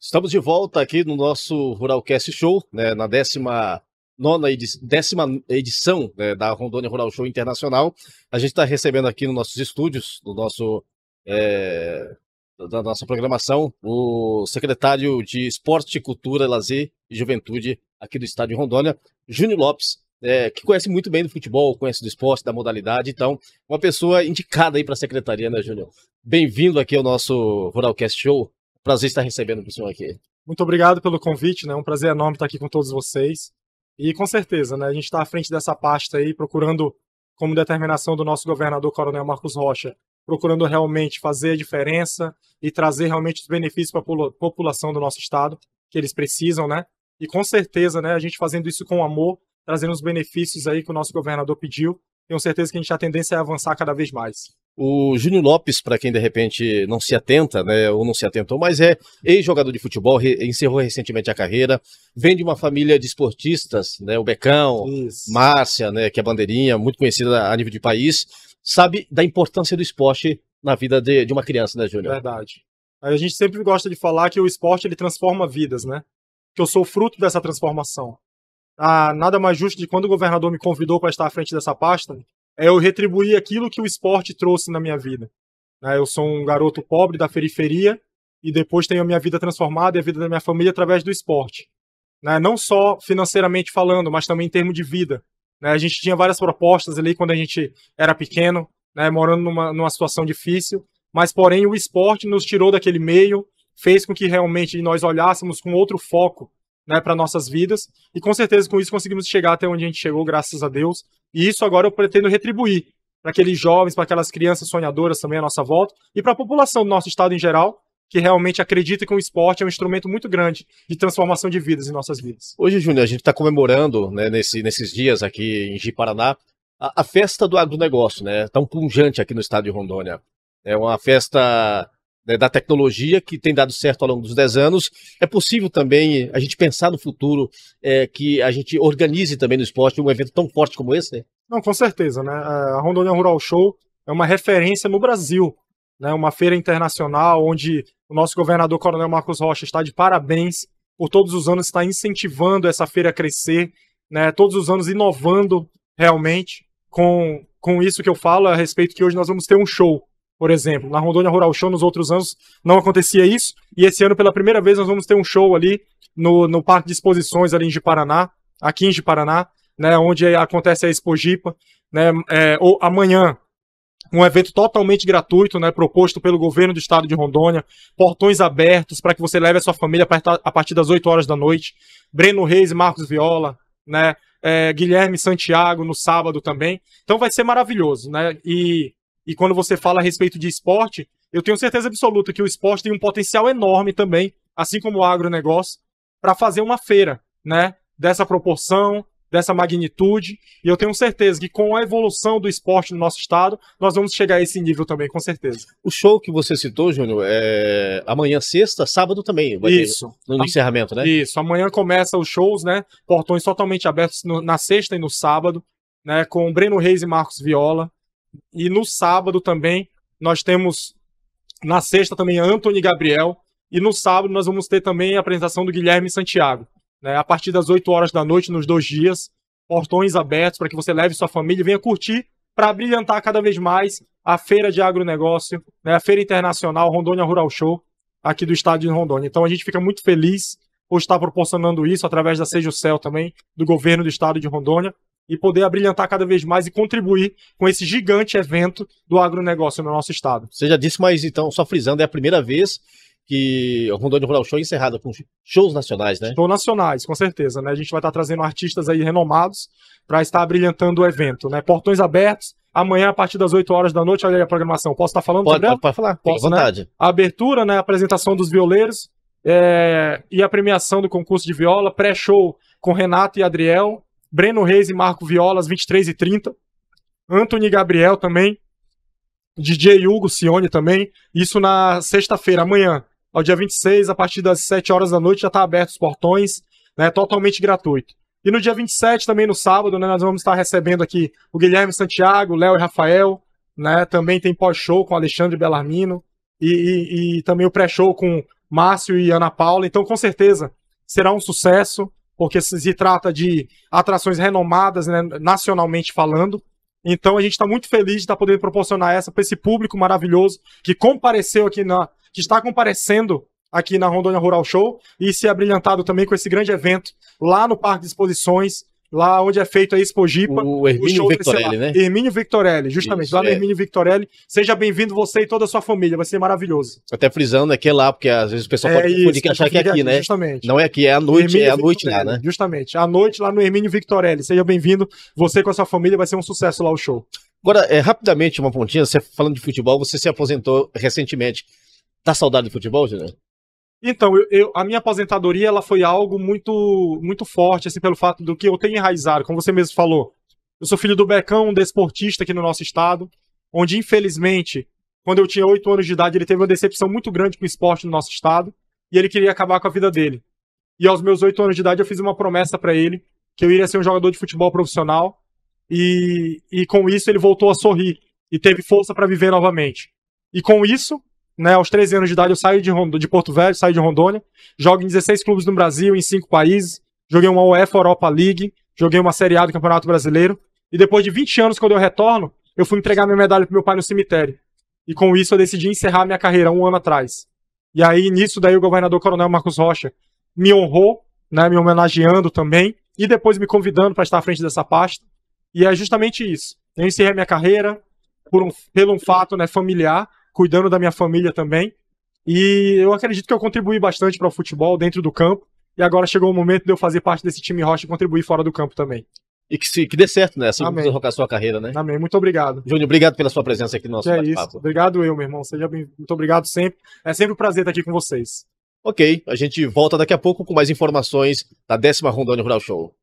Estamos de volta aqui no nosso Ruralcast Show, né, na décima nona edi décima edição né, da Rondônia Rural Show Internacional. A gente está recebendo aqui nos nossos estúdios, no nosso é, da nossa programação, o secretário de Esporte, Cultura, Lazer e Juventude aqui do Estado de Rondônia, Júnior Lopes, é, que conhece muito bem do futebol, conhece do esporte, da modalidade, então, uma pessoa indicada aí para a secretaria, né, Júnior? Bem-vindo aqui ao nosso Ruralcast Show. Prazer estar recebendo o senhor aqui. Muito obrigado pelo convite, né? Um prazer enorme estar aqui com todos vocês. E com certeza, né? A gente está à frente dessa pasta aí, procurando, como determinação do nosso governador Coronel Marcos Rocha, procurando realmente fazer a diferença e trazer realmente os benefícios para a população do nosso estado que eles precisam, né? E com certeza, né? A gente fazendo isso com amor, trazendo os benefícios aí que o nosso governador pediu, tenho certeza que a gente a tendência é avançar cada vez mais. O Júnior Lopes, para quem de repente não se atenta, né, ou não se atentou, mas é ex-jogador de futebol, re encerrou recentemente a carreira, vem de uma família de esportistas, né, o Becão, Isso. Márcia, né, que é bandeirinha, muito conhecida a nível de país, sabe da importância do esporte na vida de, de uma criança, né, Júnior? Verdade. A gente sempre gosta de falar que o esporte ele transforma vidas, né? Que eu sou fruto dessa transformação. Ah, nada mais justo de quando o governador me convidou para estar à frente dessa pasta, é eu retribuir aquilo que o esporte trouxe na minha vida. Né? Eu sou um garoto pobre da periferia e depois tenho a minha vida transformada e a vida da minha família através do esporte. Né? Não só financeiramente falando, mas também em termos de vida. Né? A gente tinha várias propostas ali quando a gente era pequeno, morando numa, numa situação difícil, mas porém o esporte nos tirou daquele meio, fez com que realmente nós olhássemos com outro foco né, para nossas vidas. E com certeza com isso conseguimos chegar até onde a gente chegou, graças a Deus. E isso agora eu pretendo retribuir para aqueles jovens, para aquelas crianças sonhadoras também à nossa volta e para a população do nosso estado em geral, que realmente acredita que o esporte é um instrumento muito grande de transformação de vidas em nossas vidas. Hoje, Júnior, a gente está comemorando né, nesse, nesses dias aqui em Ji-Paraná a, a, festa do agronegócio, né? Tão tá pungente aqui no estado de Rondônia. É uma festa né, da tecnologia que tem dado certo ao longo dos 10 anos. É possível também a gente pensar no futuro é, que a gente organize também no esporte um evento tão forte como esse? Né? Não, com certeza, né? A Rondônia Rural Show é uma referência no Brasil, né? Uma feira internacional onde o nosso governador Coronel Marcos Rocha está de parabéns por todos os anos estar incentivando essa feira a crescer, né? Todos os anos inovando realmente com com isso que eu falo a respeito que hoje nós vamos ter um show, por exemplo. Na Rondônia Rural Show, nos outros anos, não acontecia isso. E esse ano, pela primeira vez, nós vamos ter um show ali no, no Parque de Exposições, ali em Paraná, aqui em Paraná, né, onde acontece a Expogipa. Né, é, ou amanhã, um evento totalmente gratuito, né, proposto pelo governo do estado de Rondônia, portões abertos para que você leve a sua família a partir das 8 horas da noite. Breno Reis e Marcos Viola, né, é, Guilherme Santiago no sábado também. Então vai ser maravilhoso, né? E e quando você fala a respeito de esporte, eu tenho certeza absoluta que o esporte tem um potencial enorme também, assim como o agronegócio, para fazer uma feira, né? Dessa proporção, dessa magnitude. E eu tenho certeza que com a evolução do esporte no nosso estado, nós vamos chegar a esse nível também, com certeza. O show que você citou, Júnior, é amanhã sexta, sábado também. Isso. no encerramento, né? Isso. Amanhã começa os shows, né? Portões totalmente abertos no... na sexta e no sábado, né? Com Breno Reis e Marcos Viola. E no sábado também nós temos na sexta também Anthony Gabriel. E no sábado nós vamos ter também a apresentação do Guilherme Santiago. Né, a partir das 8 horas da noite, nos dois dias, portões abertos para que você leve sua família e venha curtir para brilhantar cada vez mais a feira de agronegócio, né, a feira internacional Rondônia Rural Show, aqui do estado de Rondônia. Então a gente fica muito feliz por estar proporcionando isso através da Seja o Céu também, do governo do estado de Rondônia e poder abrilhantar cada vez mais e contribuir com esse gigante evento do agronegócio no nosso estado. Você já disse, mas então, só frisando, é a primeira vez que o Rondônia Rural Show é encerrada com shows nacionais, né? Shows nacionais, com certeza, né? A gente vai estar trazendo artistas aí renomados para estar brilhantando o evento, né? Portões abertos. Amanhã, a partir das 8 horas da noite, olha aí a programação. Posso estar tá falando? Pode, pode, pode, falar, Posso, Fique né? vontade. A abertura, né? A apresentação dos violeiros é... e a premiação do concurso de viola, pré-show com Renato e Adriel, Breno Reis e Marco Violas, 23 e 30. Anthony Gabriel também. DJ Hugo Cione também. Isso na sexta-feira, amanhã, ao dia 26, a partir das 7 horas da noite, já está aberto os portões, né? Totalmente gratuito. E no dia 27, também no sábado, né, nós vamos estar recebendo aqui o Guilherme Santiago, Léo e Rafael, né? Também tem pós-show com Alexandre Bellarmino e, e, e também o pré-show com Márcio e Ana Paula. Então, com certeza, será um sucesso porque se trata de atrações renomadas né, nacionalmente falando. Então a gente está muito feliz de estar tá podendo proporcionar essa para esse público maravilhoso que compareceu aqui na. que está comparecendo aqui na Rondônia Rural Show e se abrilhantado é também com esse grande evento lá no Parque de Exposições, lá onde é feito a Expogipa. O Hermínio Victorelli, né? Hermínio Victorelli, justamente, Isso, lá no é. Hermínio Victorelli. Seja bem-vindo você e toda a sua família, vai ser maravilhoso. Até frisando aqui é lá, porque às vezes o pessoal é pode isso, que achar que é aqui, aqui, né? Justamente. Não é aqui, é à noite, Hermínio é à noite lá, né? Justamente, à noite lá no Hermínio Victorelli. Seja bem-vindo, você com a sua família, vai ser um sucesso lá o show. Agora, é, rapidamente, uma pontinha, você falando de futebol, você se aposentou recentemente. Tá saudade de futebol, Juliano? Então, eu, eu, a minha aposentadoria ela foi algo muito muito forte, assim, pelo fato do que eu tenho enraizado, como você mesmo falou. Eu sou filho do Becão, um desportista aqui no nosso estado, onde, infelizmente, quando eu tinha 8 anos de idade, ele teve uma decepção muito grande com o esporte no nosso estado, e ele queria acabar com a vida dele. E aos meus 8 anos de idade, eu fiz uma promessa para ele, que eu iria ser um jogador de futebol profissional, e, e com isso ele voltou a sorrir, e teve força para viver novamente. E com isso, né, aos 13 anos de idade eu saio de, de Porto Velho, saio de Rondônia, jogo em 16 clubes no Brasil, em 5 países, joguei uma UEFA Europa League, joguei uma Série A do Campeonato Brasileiro, e depois de 20 anos, quando eu retorno, eu fui entregar minha medalha pro meu pai no cemitério. E com isso eu decidi encerrar minha carreira um ano atrás. E aí, nisso daí, o governador coronel Marcos Rocha me honrou, né, me homenageando também, e depois me convidando para estar à frente dessa pasta. E é justamente isso. Eu encerrei minha carreira por um, pelo um fato né, familiar, cuidando da minha família também. E eu acredito que eu contribuí bastante para o futebol dentro do campo. E agora chegou o momento de eu fazer parte desse time Rocha e contribuir fora do campo também. E que, se, que dê certo, né? Sobre a sua carreira, né? Amém. Muito obrigado. Júnior, obrigado pela sua presença aqui no nosso é isso. Obrigado eu, meu irmão. Seja bem... Muito obrigado sempre. É sempre um prazer estar aqui com vocês. Ok, a gente volta daqui a pouco com mais informações da décima Rondônia Rural Show.